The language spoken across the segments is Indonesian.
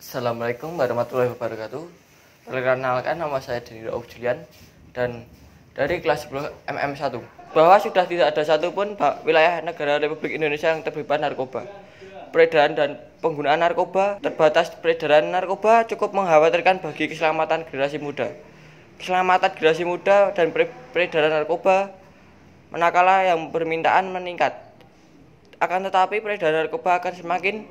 Assalamualaikum warahmatullahi wabarakatuh. Perkenalkan nama saya Deniro Julian dan dari kelas 10 MM1 bahwa sudah tidak ada satupun wilayah negara Republik Indonesia yang terbebas narkoba. Peredaran dan penggunaan narkoba terbatas peredaran narkoba cukup mengkhawatirkan bagi keselamatan generasi muda. Keselamatan generasi muda dan peredaran narkoba manakala yang permintaan meningkat. Akan tetapi peredaran narkoba akan semakin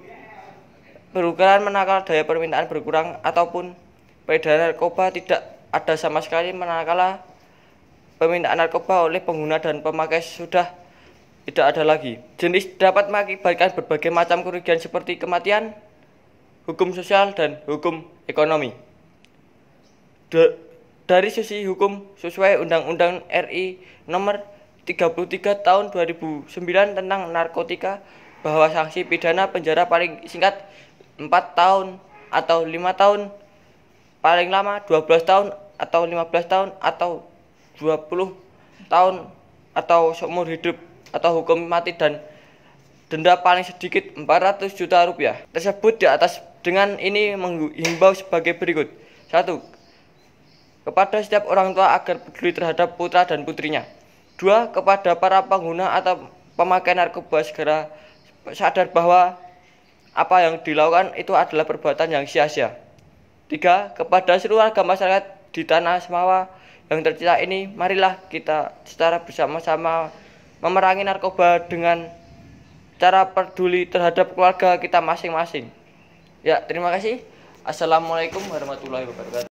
berukuran menakal daya permintaan berkurang ataupun peredaran narkoba tidak ada sama sekali manakala permintaan narkoba oleh pengguna dan pemakai sudah tidak ada lagi. Jenis dapat mengakibatkan berbagai macam kerugian seperti kematian, hukum sosial, dan hukum ekonomi. dari sisi hukum sesuai Undang-Undang RI Nomor 33 Tahun 2009 tentang narkotika bahwa sanksi pidana penjara paling singkat 4 tahun atau 5 tahun paling lama 12 tahun atau 15 tahun atau 20 tahun atau seumur hidup atau hukum mati dan denda paling sedikit 400 juta rupiah tersebut di atas dengan ini menghimbau sebagai berikut satu kepada setiap orang tua agar peduli terhadap putra dan putrinya dua kepada para pengguna atau pemakai narkoba segera sadar bahwa apa yang dilakukan itu adalah perbuatan yang sia-sia. Tiga, kepada seluruh warga masyarakat di tanah Semawa yang tercinta ini, marilah kita secara bersama-sama memerangi narkoba dengan cara peduli terhadap keluarga kita masing-masing. Ya, terima kasih. Assalamualaikum warahmatullahi wabarakatuh.